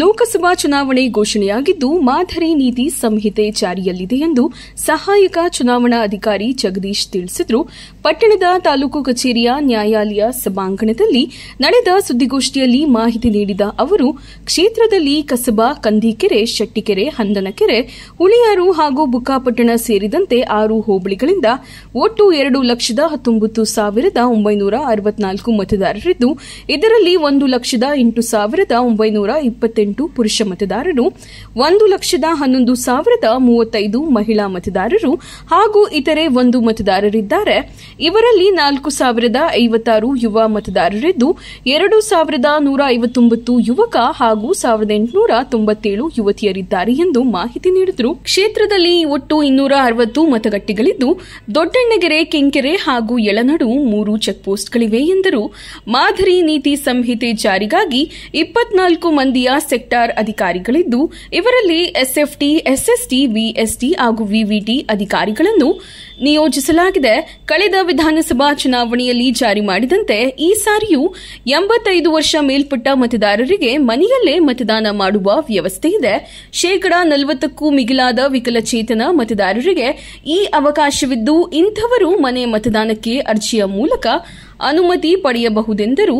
ಲೋಕಸಭಾ ಚುನಾವಣೆ ಘೋಷಣೆಯಾಗಿದ್ದು ಮಾದರಿ ನೀತಿ ಸಂಹಿತೆ ಜಾರಿಯಲ್ಲಿದೆ ಎಂದು ಸಹಾಯಕ ಚುನಾವಣಾ ಅಧಿಕಾರಿ ಜಗದೀಶ್ ತಿಳಿಸಿದ್ರು ಪಟ್ಟಣದ ತಾಲೂಕು ಕಚೇರಿಯ ನ್ಯಾಯಾಲಯ ಸಭಾಂಗಣದಲ್ಲಿ ನಡೆದ ಸುದ್ದಿಗೋಷ್ಠಿಯಲ್ಲಿ ಮಾಹಿತಿ ನೀಡಿದ ಅವರು ಕ್ಷೇತ್ರದಲ್ಲಿ ಕಸಬಾ ಕಂದೀಕೆರೆ ಶೆಟ್ಟಿಕೆರೆ ಹಂದನಕೆರೆ ಹುಳಿಯಾರು ಹಾಗೂ ಬುಕ್ಕಾಪಟ್ಟಣ ಸೇರಿದಂತೆ ಆರು ಹೋಬಳಿಗಳಿಂದ ಒಟ್ಟು ಎರಡು ಲಕ್ಷದ ಹತ್ತೊಂಬತ್ತು ಸಾವಿರದ ಒಂಬೈನೂರ ಅರವತ್ನಾಲ್ಕು ಮತದಾರರಿದ್ದು ಇದರಲ್ಲಿ ಒಂದು ಲಕ್ಷದ ಎಂಟು ಸಾವಿರದ ಒಂಬೈನೂರ ಇಪ್ಪತ್ತೆಂಟು ಎಂಟು ಪುರುಷ ಮತದಾರರು ಒಂದು ಲಕ್ಷದ ಹನ್ನೊಂದು ಸಾವಿರದ ಮೂವತ್ತೈದು ಮಹಿಳಾ ಮತದಾರರು ಹಾಗೂ ಇತರೆ ಒಂದು ಮತದಾರರಿದ್ದಾರೆ ಇವರಲ್ಲಿ ನಾಲ್ಕು ಸಾವಿರದ ಐವತ್ತಾರು ಯುವ ಮತದಾರರಿದ್ದು ಎರಡು ಸಾವಿರದ ನೂರ ಐವತ್ತೊಂಬತ್ತು ಯುವಕ ಹಾಗೂ ಸಾವಿರದ ಎಂಟುನೂರ ತೊಂಬತ್ತೇಳು ಯುವತಿಯರಿದ್ದಾರೆ ಎಂದು ಮಾಹಿತಿ ನೀಡಿದರು ಕ್ಷೇತ್ರದಲ್ಲಿ ಒಟ್ಟು ಇನ್ನೂರ ಅರವತ್ತು ಮತಗಟ್ಟೆಗಳಿದ್ದು ದೊಡ್ಡಣ್ಣಗೆರೆ ಕೆಂಕೆರೆ ಹಾಗೂ ಎಳನಡು ಮೂರು ಚೆಕ್ಪೋಸ್ಟ್ಗಳಿವೆ ಎಂದರು ಮಾದರಿ ನೀತಿ ಸಂಹಿತೆ ಜಾರಿಗಾಗಿ ಇಪ್ಪತ್ನಾಲ್ಕು ಮಂದಿಯ ಸೆಕ್ಟಾರ್ ಅಧಿಕಾರಿಗಳಿದ್ದು ಇವರಲ್ಲಿ ಎಸ್ಎಫ್ಟಿ ಎಸ್ಎಸ್ಟಿ ವಿಎಸ್ಟಿ ಹಾಗೂ ವಿವಿಟಿ ಅಧಿಕಾರಿಗಳನ್ನು ನಿಯೋಜಿಸಲಾಗಿದೆ ಕಳೆದ ವಿಧಾನಸಭಾ ಚುನಾವಣೆಯಲ್ಲಿ ಜಾರಿ ಮಾಡಿದಂತೆ ಈ ಸಾರಿಯೂ ಎಂಬತ್ತೈದು ವರ್ಷ ಮೇಲ್ಪಟ್ಟ ಮತದಾರರಿಗೆ ಮನೆಯಲ್ಲೇ ಮತದಾನ ಮಾಡುವ ವ್ಯವಸ್ಥೆ ಇದೆ ಶೇಕಡಾ ನಲವತ್ತಕ್ಕೂ ಮಿಗಿಲಾದ ವಿಕಲಚೇತನ ಮತದಾರರಿಗೆ ಈ ಅವಕಾಶವಿದ್ದು ಇಂಥವರು ಮನೆ ಮತದಾನಕ್ಕೆ ಅರ್ಜಿಯ ಮೂಲಕ ಅನುಮತಿ ಪಡೆಯಬಹುದೆಂದರು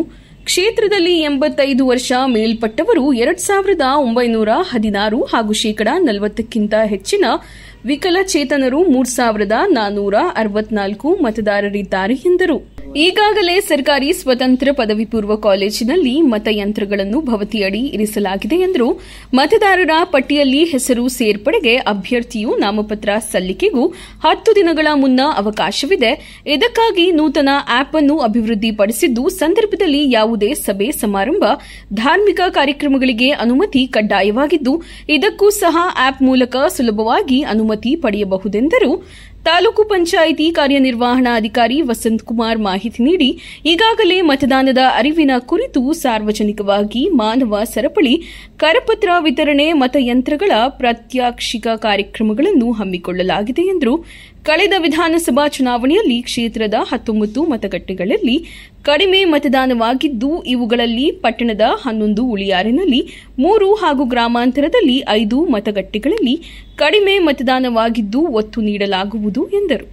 ಕ್ಷೇತ್ರದಲ್ಲಿ ಎಂಬತ್ತೈದು ವರ್ಷ ಮೇಲ್ಪಟ್ಟವರು ಎರಡು ಸಾವಿರದ ಒಂಬೈನೂರ ಹದಿನಾರು ಹಾಗೂ ಶೇಕಡಾ ನಲವತ್ತಕ್ಕಿಂತ ಹೆಚ್ಚಿನ ವಿಕಲಚೇತನರು ಮೂರು ಸಾವಿರದ ನಾನ್ನೂರ ಅರವತ್ನಾಲ್ಕು ಮತದಾರರಿದ್ದಾರೆ ಎಂದರು ಈಗಾಗಲೇ ಸರ್ಕಾರಿ ಸ್ವತಂತ್ರ ಪದವಿ ಪೂರ್ವ ಕಾಲೇಜಿನಲ್ಲಿ ಮತಯಂತ್ರಗಳನ್ನು ಭವತಿಯಡಿ ಇರಿಸಲಾಗಿದೆ ಎಂದರು ಮತದಾರರ ಪಟ್ಟಿಯಲ್ಲಿ ಹೆಸರು ಸೇರ್ಪಡೆಗೆ ಅಭ್ಯರ್ಥಿಯು ನಾಮಪತ್ರ ಸಲ್ಲಿಕೆಗೂ ಹತ್ತು ದಿನಗಳ ಮುನ್ನ ಅವಕಾಶವಿದೆ ಇದಕ್ಕಾಗಿ ನೂತನ ಆಪ್ ಅನ್ನು ಅಭಿವೃದ್ಧಿಪಡಿಸಿದ್ದು ಸಂದರ್ಭದಲ್ಲಿ ಯಾವುದೇ ಸಭೆ ಸಮಾರಂಭ ಧಾರ್ಮಿಕ ಕಾರ್ಯಕ್ರಮಗಳಿಗೆ ಅನುಮತಿ ಕಡ್ಡಾಯವಾಗಿದ್ದು ಇದಕ್ಕೂ ಸಹ ಆಪ್ ಮೂಲಕ ಸುಲಭವಾಗಿ ಅನುಮತಿ ಪಡೆಯಬಹುದೆಂದರು ತಾಲೂಕು ಪಂಚಾಯಿತಿ ಕಾರ್ಯನಿರ್ವಹಣಾಧಿಕಾರಿ ವಸಂತ್ ಕುಮಾರ್ ಮಾಹಿತಿ ನೀಡಿ ಈಗಾಗಲೇ ಮತದಾನದ ಅರಿವಿನ ಕುರಿತು ಸಾರ್ವಜನಿಕವಾಗಿ ಮಾನವ ಸರಪಳಿ ಕರಪತ್ರ ವಿತರಣೆ ಮತಯಂತ್ರಗಳ ಪ್ರಾತ್ಯಕ್ಷಿಕ ಕಾರ್ಯಕ್ರಮಗಳನ್ನು ಹಮ್ಮಿಕೊಳ್ಳಲಾಗಿದೆ ಎಂದರು ಕಳೆದ ವಿಧಾನಸಭಾ ಚುನಾವಣೆಯಲ್ಲಿ ಕ್ಷೇತ್ರದ ಹತ್ತೊಂಬತ್ತು ಮತಗಟ್ಟೆಗಳಲ್ಲಿ ಕಡಿಮೆ ಮತದಾನವಾಗಿದ್ದು ಇವುಗಳಲ್ಲಿ ಪಟ್ಟಣದ ಹನ್ನೊಂದು ಉಳಿಯಾರಿನಲ್ಲಿ ಮೂರು ಹಾಗೂ ಗ್ರಾಮಾಂತರದಲ್ಲಿ ಐದು ಮತಗಟ್ಟೆಗಳಲ್ಲಿ ಕಡಿಮೆ ಮತದಾನವಾಗಿದ್ದು ಒತ್ತು ನೀಡಲಾಗುವುದು ಎಂದರು